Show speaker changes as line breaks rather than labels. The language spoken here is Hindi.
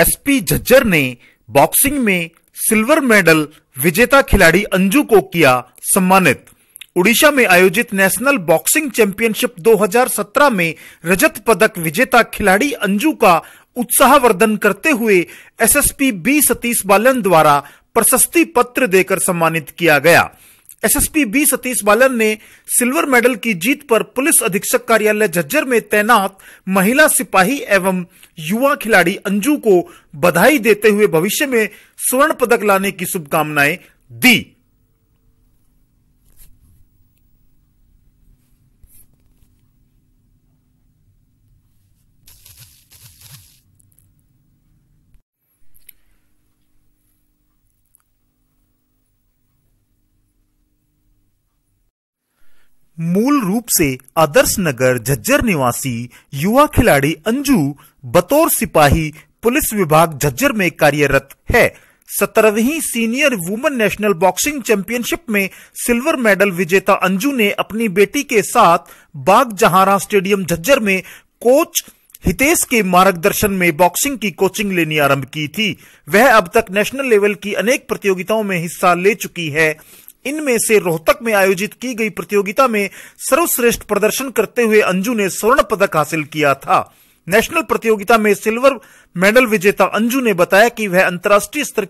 एसपी झज्जर ने बॉक्सिंग में सिल्वर मेडल विजेता खिलाड़ी अंजू को किया सम्मानित उड़ीसा में आयोजित नेशनल बॉक्सिंग चैंपियनशिप 2017 में रजत पदक विजेता खिलाड़ी अंजू का उत्साहवर्धन करते हुए एसएसपी बी सतीश बालन द्वारा प्रशस्ति पत्र देकर सम्मानित किया गया एसएसपी बी सतीश बालन ने सिल्वर मेडल की जीत पर पुलिस अधीक्षक कार्यालय झज्जर में तैनात महिला सिपाही एवं युवा खिलाड़ी अंजू को बधाई देते हुए भविष्य में स्वर्ण पदक लाने की शुभकामनाएं दी मूल रूप से आदर्श नगर झज्जर निवासी युवा खिलाड़ी अंजू बतौर सिपाही पुलिस विभाग झज्जर में कार्यरत है सत्रहवीं senior women national boxing championship में सिल्वर मेडल विजेता अंजू ने अपनी बेटी के साथ बाग जहारा स्टेडियम झज्जर में कोच हितेश के मार्गदर्शन में बॉक्सिंग की कोचिंग लेनी आरंभ की थी वह अब तक नेशनल लेवल की अनेक प्रतियोगिताओं में हिस्सा ले चुकी है इनमें से रोहतक में आयोजित की गई प्रतियोगिता में सर्वश्रेष्ठ प्रदर्शन करते हुए अंजू ने स्वर्ण पदक हासिल किया था नेशनल प्रतियोगिता में सिल्वर मेडल विजेता अंजू ने बताया कि वह अंतर्राष्ट्रीय स्तर